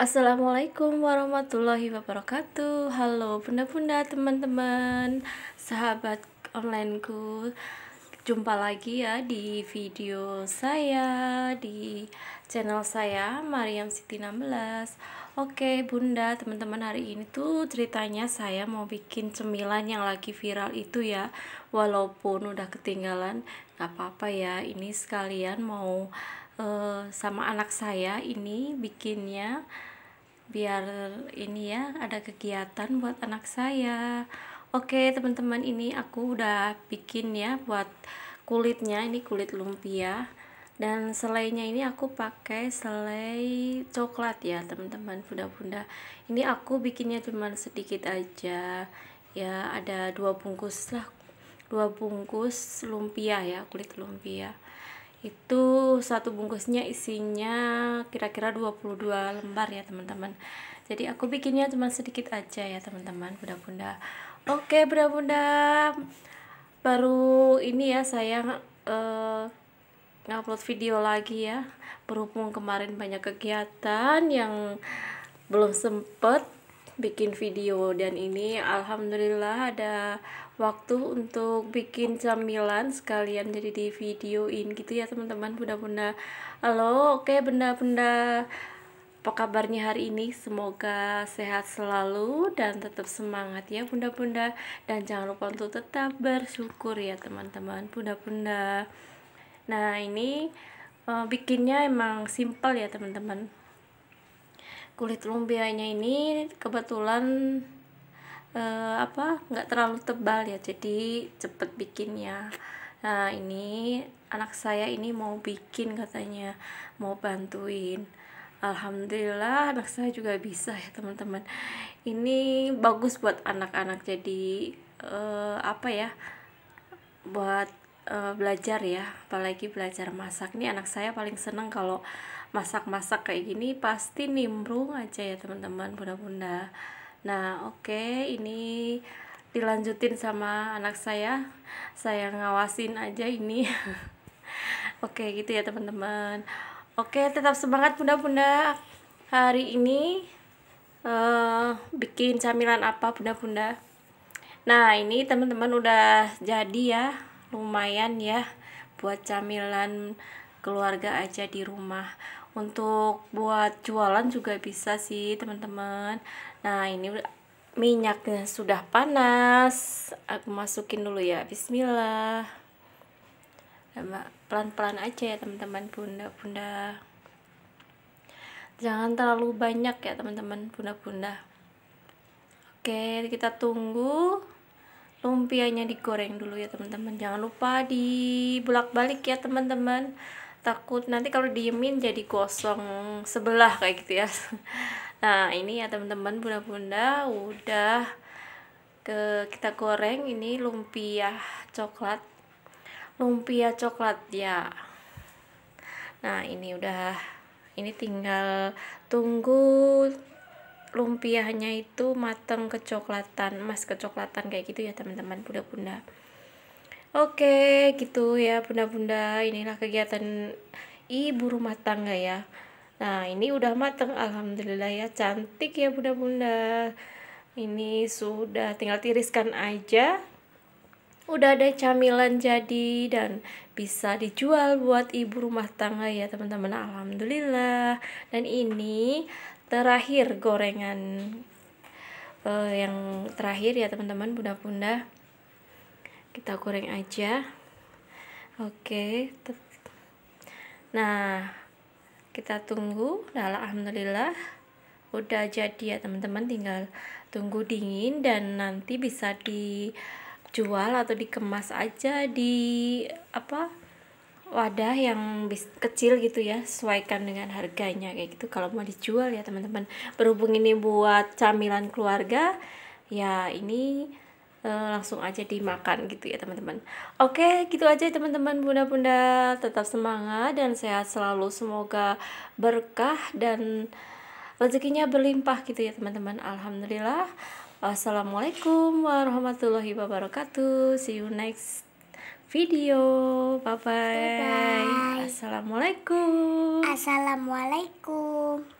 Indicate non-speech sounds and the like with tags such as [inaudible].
Assalamualaikum warahmatullahi wabarakatuh Halo bunda-bunda teman-teman Sahabat onlineku Jumpa lagi ya di video saya Di channel saya Mariam Siti 16 Oke bunda teman-teman hari ini tuh ceritanya saya mau bikin cemilan yang lagi viral itu ya Walaupun udah ketinggalan gak apa-apa ya Ini sekalian mau Eh, sama anak saya ini bikinnya biar ini ya ada kegiatan buat anak saya oke teman-teman ini aku udah bikin ya buat kulitnya ini kulit lumpia dan selainya ini aku pakai selai coklat ya teman-teman bunda-bunda ini aku bikinnya cuman sedikit aja ya ada dua bungkus lah dua bungkus lumpia ya kulit lumpia itu satu bungkusnya isinya kira-kira 22 lembar ya teman-teman jadi aku bikinnya cuma sedikit aja ya teman-teman bunda-bunda oke bunda-bunda baru ini ya saya uh, ngupload video lagi ya berhubung kemarin banyak kegiatan yang belum sempet bikin video dan ini alhamdulillah ada waktu untuk bikin camilan sekalian jadi di videoin gitu ya teman-teman bunda-bunda halo oke bunda-bunda apa kabarnya hari ini semoga sehat selalu dan tetap semangat ya bunda-bunda dan jangan lupa untuk tetap bersyukur ya teman-teman bunda-bunda nah ini uh, bikinnya emang simple ya teman-teman kulit lumpianya ini kebetulan eh, apa nggak terlalu tebal ya jadi cepet bikinnya nah ini anak saya ini mau bikin katanya mau bantuin Alhamdulillah anak saya juga bisa ya teman-teman ini bagus buat anak-anak jadi eh, apa ya buat uh, belajar ya apalagi belajar masak ini anak saya paling seneng kalau masak-masak kayak gini pasti nimbrung aja ya teman-teman bunda-bunda Nah, oke, okay, ini dilanjutin sama anak saya. Saya ngawasin aja ini. [laughs] oke, okay, gitu ya, teman-teman. Oke, okay, tetap semangat Bunda-bunda. Hari ini uh, bikin camilan apa Bunda-bunda? Nah, ini teman-teman udah jadi ya. Lumayan ya buat camilan keluarga aja di rumah untuk buat jualan juga bisa sih teman-teman nah ini minyaknya sudah panas aku masukin dulu ya bismillah pelan-pelan aja ya teman-teman bunda-bunda jangan terlalu banyak ya teman-teman bunda-bunda oke kita tunggu lumpianya digoreng dulu ya teman-teman jangan lupa dibulak-balik ya teman-teman takut nanti kalau diemin jadi kosong sebelah kayak gitu ya [laughs] nah ini ya teman-teman bunda-bunda udah ke kita goreng ini lumpia coklat lumpia coklat ya nah ini udah ini tinggal tunggu lumpiahnya itu matang kecoklatan emas kecoklatan kayak gitu ya teman-teman bunda-bunda Oke, gitu ya bunda-bunda. Inilah kegiatan ibu rumah tangga ya. Nah, ini udah mateng alhamdulillah ya. Cantik ya bunda-bunda. Ini sudah tinggal tiriskan aja. Udah ada camilan jadi dan bisa dijual buat ibu rumah tangga ya, teman-teman. Alhamdulillah. Dan ini terakhir gorengan uh, yang terakhir ya, teman-teman, bunda-bunda kita goreng aja oke nah kita tunggu nah, alhamdulillah udah jadi ya teman-teman tinggal tunggu dingin dan nanti bisa dijual atau dikemas aja di apa wadah yang kecil gitu ya sesuaikan dengan harganya kayak gitu kalau mau dijual ya teman-teman berhubung ini buat camilan keluarga ya ini Eh, langsung aja dimakan gitu ya teman-teman oke gitu aja ya, teman-teman bunda-bunda tetap semangat dan sehat selalu semoga berkah dan rezekinya berlimpah gitu ya teman-teman alhamdulillah wassalamualaikum warahmatullahi wabarakatuh see you next video bye bye, bye, -bye. assalamualaikum assalamualaikum